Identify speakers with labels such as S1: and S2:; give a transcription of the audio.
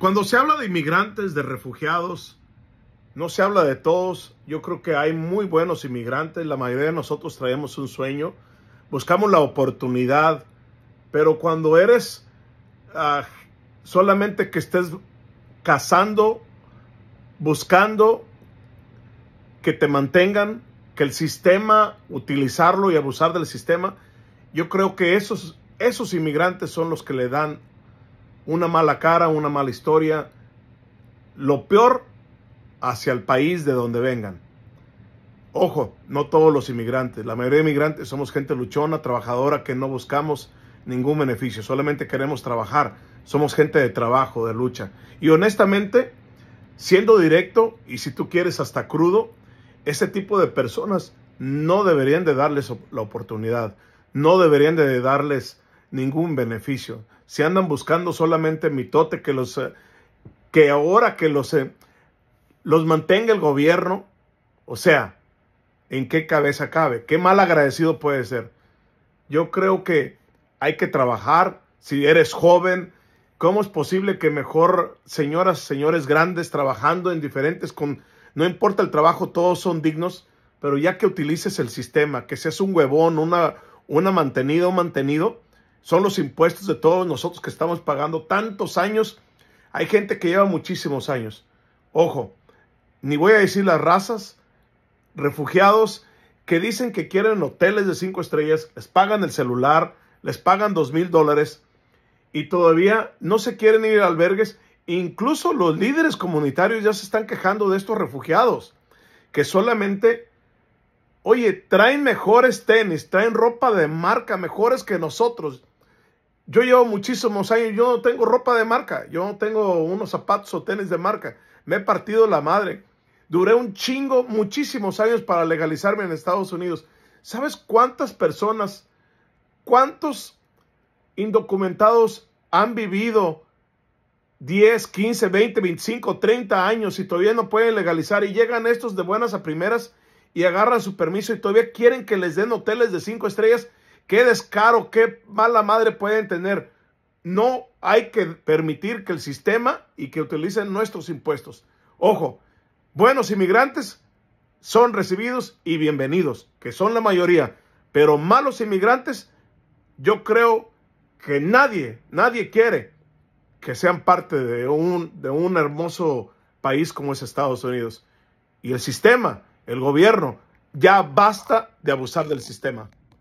S1: Cuando se habla de inmigrantes, de refugiados, no se habla de todos. Yo creo que hay muy buenos inmigrantes. La mayoría de nosotros traemos un sueño, buscamos la oportunidad, pero cuando eres ah, solamente que estés cazando, buscando que te mantengan, que el sistema, utilizarlo y abusar del sistema, yo creo que esos, esos inmigrantes son los que le dan una mala cara, una mala historia, lo peor hacia el país de donde vengan. Ojo, no todos los inmigrantes, la mayoría de inmigrantes somos gente luchona, trabajadora, que no buscamos ningún beneficio, solamente queremos trabajar, somos gente de trabajo, de lucha. Y honestamente, siendo directo y si tú quieres hasta crudo, ese tipo de personas no deberían de darles la oportunidad, no deberían de darles ningún beneficio. Si andan buscando solamente mitote que los eh, que ahora que los eh, los mantenga el gobierno, o sea, ¿en qué cabeza cabe? ¿Qué mal agradecido puede ser? Yo creo que hay que trabajar, si eres joven, ¿cómo es posible que mejor señoras, señores grandes trabajando en diferentes con no importa el trabajo, todos son dignos, pero ya que utilices el sistema, que seas un huevón, una, una mantenida, mantenido, son los impuestos de todos nosotros que estamos pagando tantos años. Hay gente que lleva muchísimos años. Ojo, ni voy a decir las razas, refugiados que dicen que quieren hoteles de cinco estrellas, les pagan el celular, les pagan dos mil dólares y todavía no se quieren ir albergues. Incluso los líderes comunitarios ya se están quejando de estos refugiados, que solamente, oye, traen mejores tenis, traen ropa de marca, mejores que nosotros. Yo llevo muchísimos años, yo no tengo ropa de marca, yo no tengo unos zapatos o tenis de marca. Me he partido la madre. Duré un chingo, muchísimos años para legalizarme en Estados Unidos. ¿Sabes cuántas personas, cuántos indocumentados han vivido 10, 15, 20, 25, 30 años y todavía no pueden legalizar y llegan estos de buenas a primeras y agarran su permiso y todavía quieren que les den hoteles de 5 estrellas qué descaro, qué mala madre pueden tener. No hay que permitir que el sistema y que utilicen nuestros impuestos. Ojo, buenos inmigrantes son recibidos y bienvenidos, que son la mayoría, pero malos inmigrantes, yo creo que nadie, nadie quiere que sean parte de un, de un hermoso país como es Estados Unidos. Y el sistema, el gobierno, ya basta de abusar del sistema.